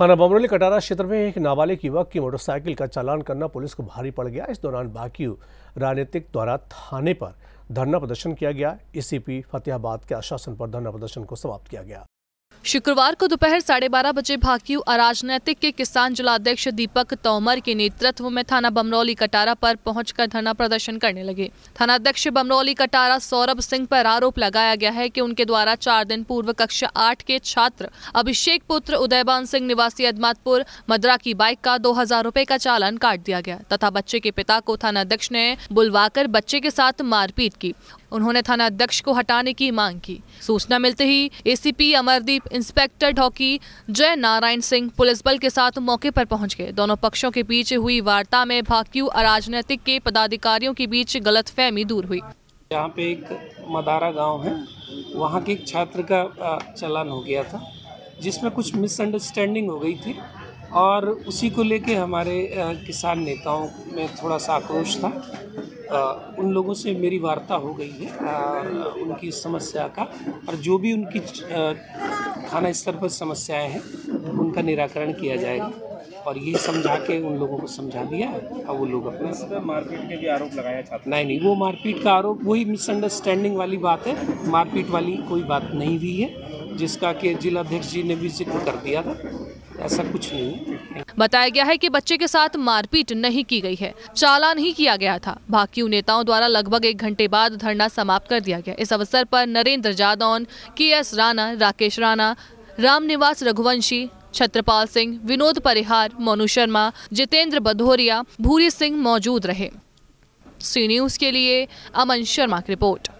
थाना बमरोली कटारा क्षेत्र में एक नाबालिग युवक की मोटरसाइकिल का चालान करना पुलिस को भारी पड़ गया इस दौरान बाकी राजनीतिक द्वारा थाने पर धरना प्रदर्शन किया गया एसीपी फतेहाबाद के आश्वासन पर धरना प्रदर्शन को समाप्त किया गया शुक्रवार को दोपहर साढ़े बारह बजे भाकियू अराजनैतिक के किसान जिलाध्यक्ष दीपक तोमर के नेतृत्व में थाना बमरौली कटारा पर पहुंचकर धरना प्रदर्शन करने लगे थानाध्यक्ष बमरौली कटारा सौरभ सिंह पर आरोप लगाया गया है कि उनके द्वारा चार दिन पूर्व कक्षा आठ के छात्र अभिषेक पुत्र उदयबान सिंह निवासी अदमातपुर मद्रा की बाइक का दो हजार रूपए का चालान काट दिया गया तथा बच्चे के पिता को थानाध्यक्ष ने बुलवाकर बच्चे के साथ मारपीट की उन्होंने थानाध्यक्ष को हटाने की मांग की सूचना मिलते ही ACP Amardeep inspector Dhoki Jai Narayan Singh police बल के साथ मौके पर पहुंच गए दोनों पक्षों के बीच हुई वार्ता में भाक्यू अराजनैतिक के पदाधिकारियों के बीच गलतफहमी दूर हुई यहाँ पे एक मदारा गांव है वहाँ के एक छात्र का चलान हो गया था जिसमें कुछ मिसअंडरस्टैंडिंग हो गई थी और उसी को लेके हमारे किसान नेताओं में थोड़ा सा आक्रोश था उन लोगों से मेरी वार्ता हो गई है उनकी समस्या का और जो भी उनकी थाना स्तर पर समस्याएं हैं उनका निराकरण किया जाएगा और ये समझा के उन लोगों को समझा दिया और वो लोग अपना मारपीट के भी आरोप लगाया छात्र नहीं नहीं वो मारपीट का आरोप वही मिसअंडरस्टैंडिंग वाली बात है मारपीट वाली कोई बात नहीं हुई है जिसका कि जिला अध्यक्ष जी ने भी जिक्र कर दिया था ऐसा कुछ नहीं बताया गया है कि बच्चे के साथ मारपीट नहीं की गई है चालान ही किया गया था बाकी नेताओं द्वारा लगभग एक घंटे बाद धरना समाप्त कर दिया गया इस अवसर पर नरेंद्र जादौन के एस राणा राकेश राणा रामनिवास रघुवंशी छत्रपाल सिंह विनोद परिहार मोनू शर्मा जितेंद्र बधोरिया भूरी सिंह मौजूद रहे सी न्यूज के लिए अमन शर्मा की रिपोर्ट